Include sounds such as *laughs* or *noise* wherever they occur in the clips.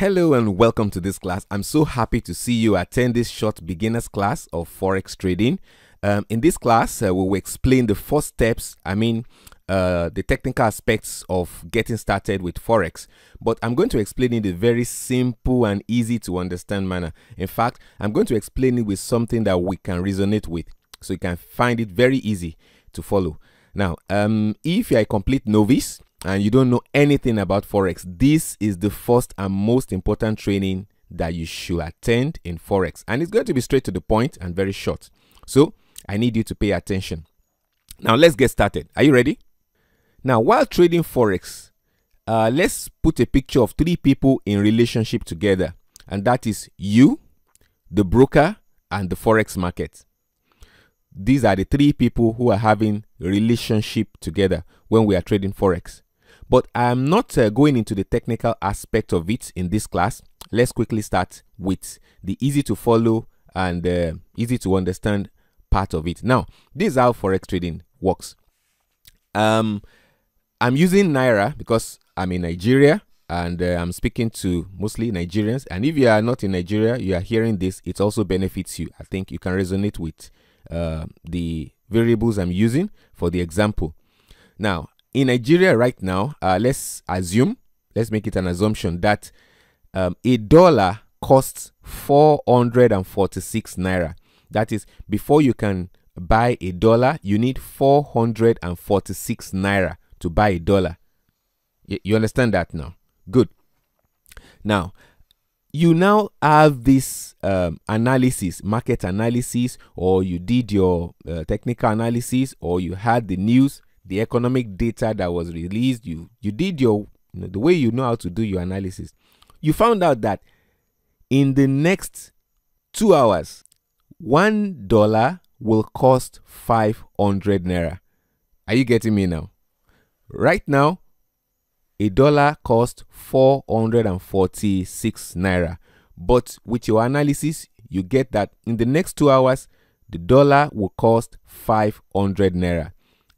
Hello and welcome to this class. I'm so happy to see you attend this short beginner's class of Forex trading. Um, in this class, uh, we will explain the first steps, I mean, uh, the technical aspects of getting started with Forex. But I'm going to explain it in a very simple and easy to understand manner. In fact, I'm going to explain it with something that we can resonate with. So you can find it very easy to follow. Now, um, if you're a complete novice, and you don't know anything about Forex, this is the first and most important training that you should attend in Forex. And it's going to be straight to the point and very short. So I need you to pay attention. Now let's get started. Are you ready? Now, while trading Forex, uh, let's put a picture of three people in relationship together. And that is you, the broker, and the Forex market. These are the three people who are having relationship together when we are trading Forex but I'm not uh, going into the technical aspect of it in this class. Let's quickly start with the easy to follow and uh, easy to understand part of it. Now, this is how forex trading works. Um, I'm using Naira because I'm in Nigeria and uh, I'm speaking to mostly Nigerians. And if you are not in Nigeria, you are hearing this, it also benefits you. I think you can resonate with uh, the variables I'm using for the example. Now, in Nigeria right now, uh, let's assume, let's make it an assumption that um, a dollar costs 446 naira. That is, before you can buy a dollar, you need 446 naira to buy a dollar. Y you understand that now? Good. Now, you now have this um, analysis, market analysis, or you did your uh, technical analysis, or you had the news the economic data that was released you you did your you know, the way you know how to do your analysis you found out that in the next two hours one dollar will cost 500 naira are you getting me now right now a dollar cost 446 naira but with your analysis you get that in the next two hours the dollar will cost 500 naira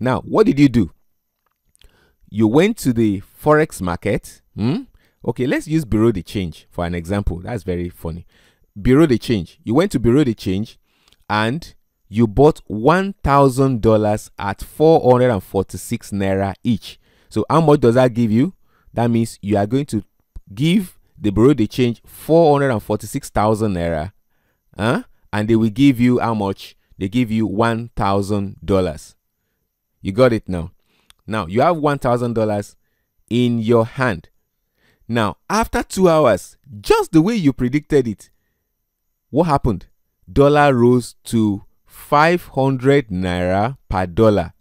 now, what did you do? You went to the forex market. Hmm? Okay, let's use Bureau Change for an example. That's very funny. Bureau Change. You went to Bureau Change and you bought $1,000 at 446 naira each. So how much does that give you? That means you are going to give the Bureau Change 446,000 naira. Huh? And they will give you how much? They give you $1,000. You got it now. Now you have $1,000 in your hand. Now, after two hours, just the way you predicted it, what happened? Dollar rose to 500 naira per dollar,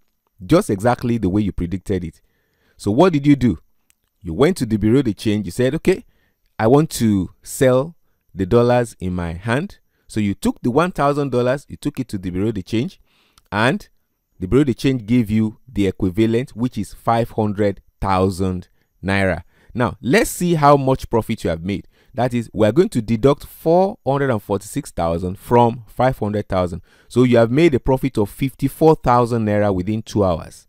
just exactly the way you predicted it. So, what did you do? You went to the Bureau de Change, you said, okay, I want to sell the dollars in my hand. So, you took the $1,000, you took it to the Bureau de Change, and the Bureau de Change gave you the equivalent, which is 500,000 naira. Now, let's see how much profit you have made. That is, we're going to deduct 446,000 from 500,000. So you have made a profit of 54,000 naira within two hours.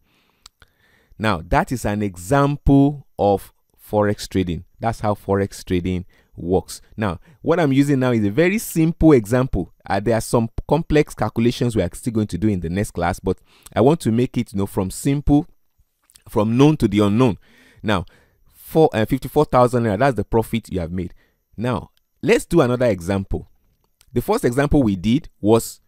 Now, that is an example of forex trading. That's how forex trading works. Now, what I'm using now is a very simple example. Uh, there are some complex calculations we are still going to do in the next class, but I want to make it you know from simple, from known to the unknown. Now, for uh, 54,000 that's the profit you have made. Now, let's do another example. The first example we did was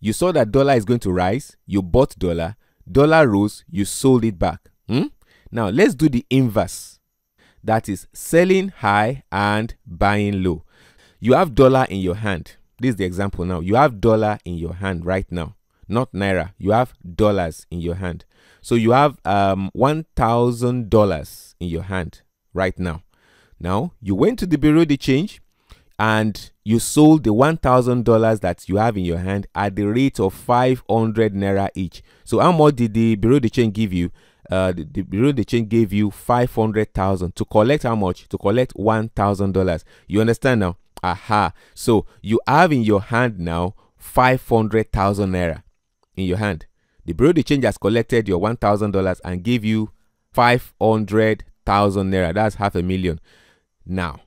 you saw that dollar is going to rise, you bought dollar, dollar rose, you sold it back. Hmm? Now, let's do the inverse that is selling high and buying low you have dollar in your hand this is the example now you have dollar in your hand right now not naira you have dollars in your hand so you have um one thousand dollars in your hand right now now you went to the bureau de change and you sold the one thousand dollars that you have in your hand at the rate of 500 naira each so how much did the bureau de change give you uh, the, the Bureau Change gave you 500,000 to collect how much? To collect $1,000. You understand now? Aha. So you have in your hand now 500,000 naira in your hand. The Bureau the Change has collected your $1,000 and give you 500,000 naira. That's half a million. Now,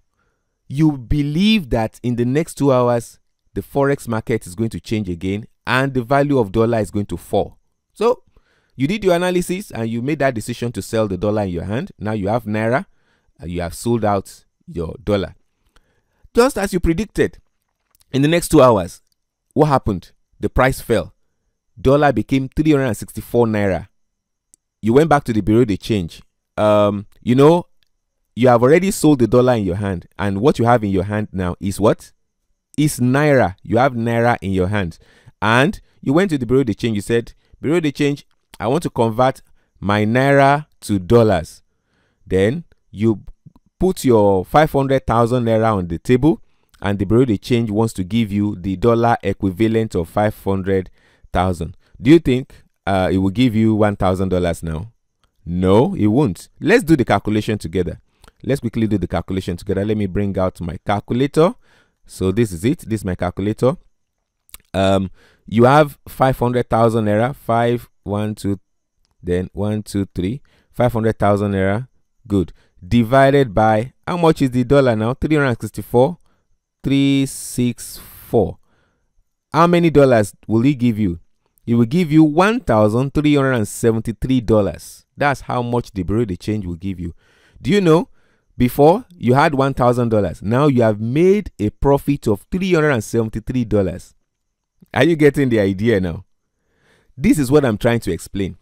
you believe that in the next two hours, the forex market is going to change again and the value of dollar is going to fall. So you did your analysis and you made that decision to sell the dollar in your hand. Now you have naira and you have sold out your dollar. Just as you predicted, in the next two hours, what happened? The price fell. Dollar became 364 naira. You went back to the Bureau de Change. Um, you know, you have already sold the dollar in your hand, and what you have in your hand now is what? Is naira. You have naira in your hand. And you went to the Bureau de Change. You said, Bureau de Change, I want to convert my naira to dollars. Then you put your 500,000 naira on the table and the Bureau de Change wants to give you the dollar equivalent of 500,000. Do you think uh, it will give you $1,000 now? No, it won't. Let's do the calculation together. Let's quickly do the calculation together. Let me bring out my calculator. So this is it. This is my calculator. Um, you have 500,000 naira, 5 one two then one two three 500,000 good divided by how much is the dollar now 364 364 how many dollars will he give you He will give you $1,373. That's how much the Bureau the Change will give you. Do you know? Before you had $1,000. Now you have made a profit of $373. Are you getting the idea now? This is what I'm trying to explain.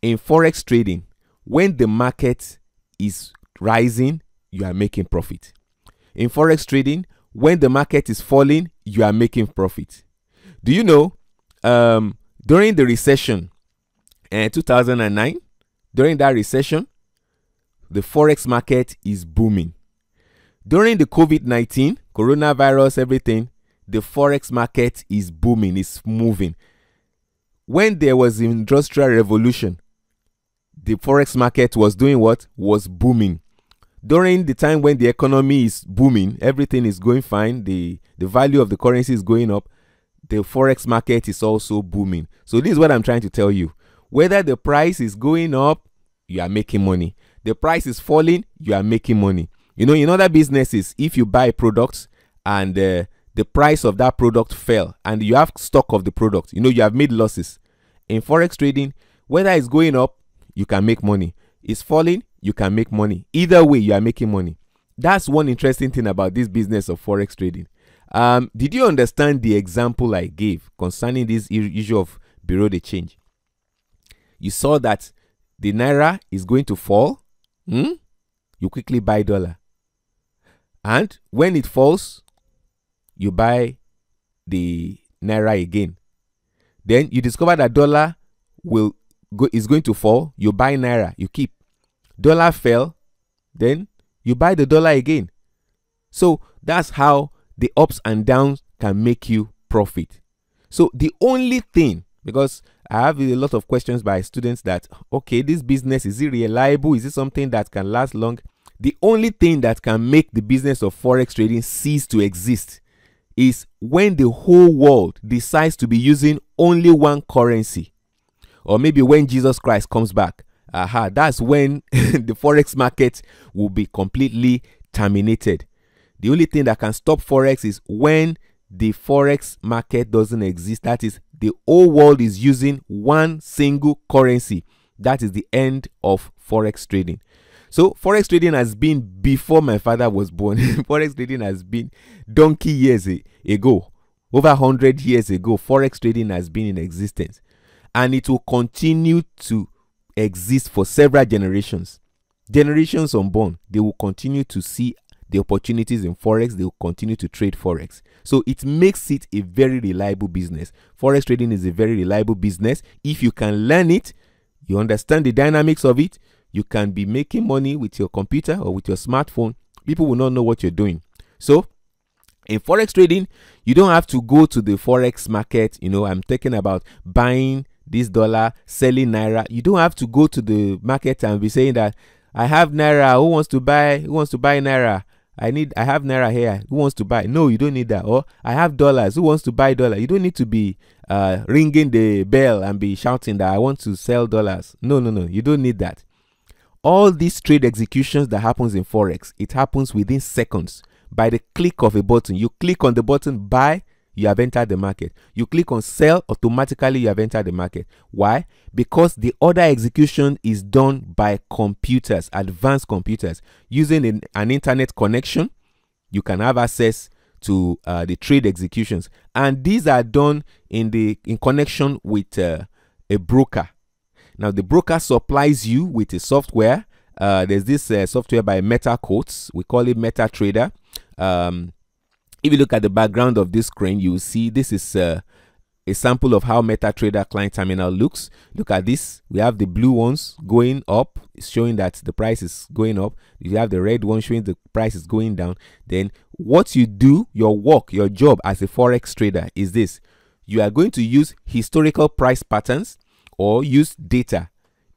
In forex trading, when the market is rising, you are making profit. In forex trading, when the market is falling, you are making profit. Do you know um, during the recession in eh, 2009, during that recession, the forex market is booming. During the COVID 19, coronavirus, everything, the forex market is booming, it's moving when there was the industrial revolution the forex market was doing what was booming during the time when the economy is booming everything is going fine the the value of the currency is going up the forex market is also booming so this is what i'm trying to tell you whether the price is going up you are making money the price is falling you are making money you know in other businesses if you buy products and uh, the price of that product fell and you have stock of the product you know you have made losses in forex trading whether it's going up you can make money it's falling you can make money either way you are making money that's one interesting thing about this business of forex trading um, did you understand the example i gave concerning this issue of bureau de change you saw that the naira is going to fall hmm? you quickly buy dollar and when it falls you buy the naira again then you discover that dollar will go is going to fall you buy naira you keep dollar fell then you buy the dollar again so that's how the ups and downs can make you profit so the only thing because i have a lot of questions by students that okay this business is it reliable is it something that can last long the only thing that can make the business of forex trading cease to exist is when the whole world decides to be using only one currency. Or maybe when Jesus Christ comes back. Aha, that's when *laughs* the forex market will be completely terminated. The only thing that can stop forex is when the forex market doesn't exist. That is, the whole world is using one single currency. That is the end of forex trading. So forex trading has been before my father was born. *laughs* forex trading has been donkey years ago, over hundred years ago. Forex trading has been in existence, and it will continue to exist for several generations. Generations unborn, they will continue to see the opportunities in forex they will continue to trade forex so it makes it a very reliable business forex trading is a very reliable business if you can learn it you understand the dynamics of it you can be making money with your computer or with your smartphone. People will not know what you're doing. So, in forex trading, you don't have to go to the forex market. You know, I'm talking about buying this dollar, selling naira. You don't have to go to the market and be saying that I have naira. Who wants to buy? Who wants to buy naira? I need I have naira here. Who wants to buy? No, you don't need that. Or I have dollars. Who wants to buy dollar? You don't need to be uh, ringing the bell and be shouting that I want to sell dollars. No, no, no. You don't need that all these trade executions that happens in forex it happens within seconds by the click of a button you click on the button buy you have entered the market you click on sell automatically you have entered the market why because the order execution is done by computers advanced computers using an, an internet connection you can have access to uh, the trade executions and these are done in the in connection with uh, a broker now, the broker supplies you with a software. Uh, there's this uh, software by Meta Quotes. We call it MetaTrader. Um, if you look at the background of this screen, you will see this is uh, a sample of how MetaTrader client terminal looks. Look at this. We have the blue ones going up, showing that the price is going up. You have the red one showing the price is going down. Then what you do, your work, your job as a forex trader is this. You are going to use historical price patterns or use data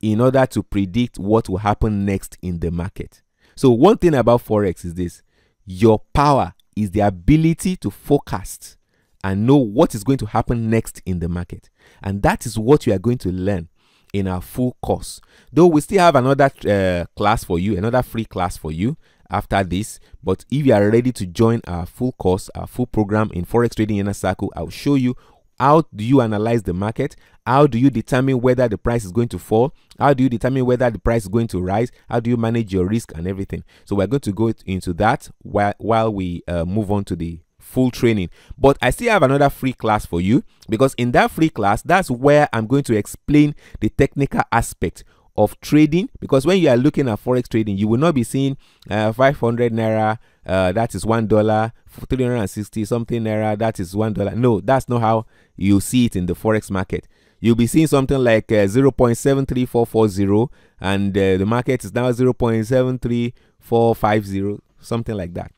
in order to predict what will happen next in the market. So, one thing about Forex is this your power is the ability to forecast and know what is going to happen next in the market. And that is what you are going to learn in our full course. Though we still have another uh, class for you, another free class for you after this. But if you are ready to join our full course, our full program in Forex Trading Inner Circle, I'll show you how do you analyze the market? How do you determine whether the price is going to fall? How do you determine whether the price is going to rise? How do you manage your risk and everything? So we're going to go into that while, while we uh, move on to the full training. But I still have another free class for you because in that free class, that's where I'm going to explain the technical aspect of trading because when you are looking at forex trading, you will not be seeing uh, 500 naira uh, that is one dollar, 360 something naira, that is one dollar. No, that's not how you see it in the forex market. You'll be seeing something like uh, 0.73440 and uh, the market is now 0.73450, something like that.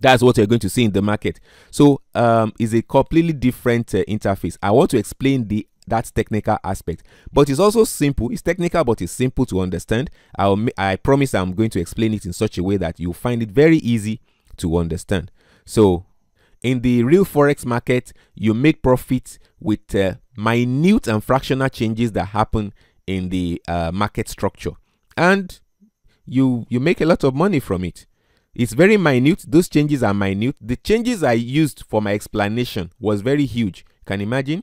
That's what you're going to see in the market. So um, it's a completely different uh, interface. I want to explain the that technical aspect but it's also simple it's technical but it's simple to understand I'll, i promise i'm going to explain it in such a way that you'll find it very easy to understand so in the real forex market you make profit with uh, minute and fractional changes that happen in the uh, market structure and you you make a lot of money from it it's very minute those changes are minute the changes i used for my explanation was very huge can imagine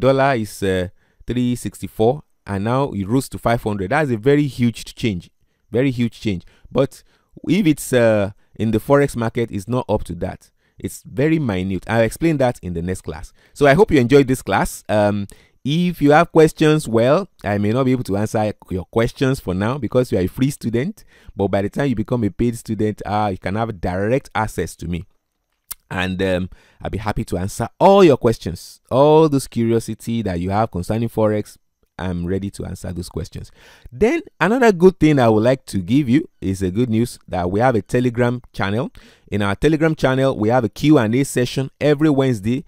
dollar is uh, 364 and now it rose to 500 that's a very huge change very huge change but if it's uh, in the forex market it's not up to that it's very minute i'll explain that in the next class so i hope you enjoyed this class um, if you have questions well i may not be able to answer your questions for now because you are a free student but by the time you become a paid student uh, you can have direct access to me and um, I'll be happy to answer all your questions, all those curiosity that you have concerning forex. I'm ready to answer those questions. Then another good thing I would like to give you is the good news that we have a Telegram channel. In our Telegram channel, we have a Q&A session every Wednesday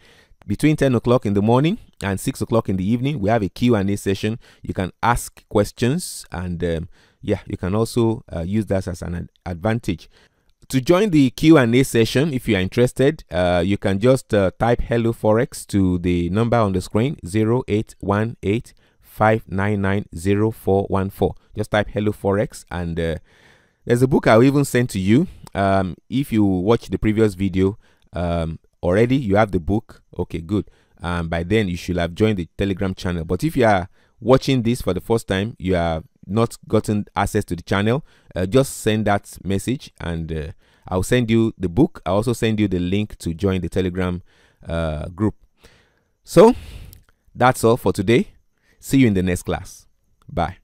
between 10 o'clock in the morning and 6 o'clock in the evening. We have a Q&A session. You can ask questions and um, yeah, you can also uh, use that as an advantage to join the Q&A session, if you are interested, uh, you can just uh, type hello forex to the number on the screen 0818 Just type hello forex and uh, there's a book I'll even send to you. Um, if you watch the previous video um, already, you have the book. Okay, good. Um, by then you should have joined the Telegram channel. But if you are watching this for the first time, you are not gotten access to the channel, uh, just send that message and uh, I'll send you the book. I'll also send you the link to join the Telegram uh, group. So that's all for today. See you in the next class. Bye.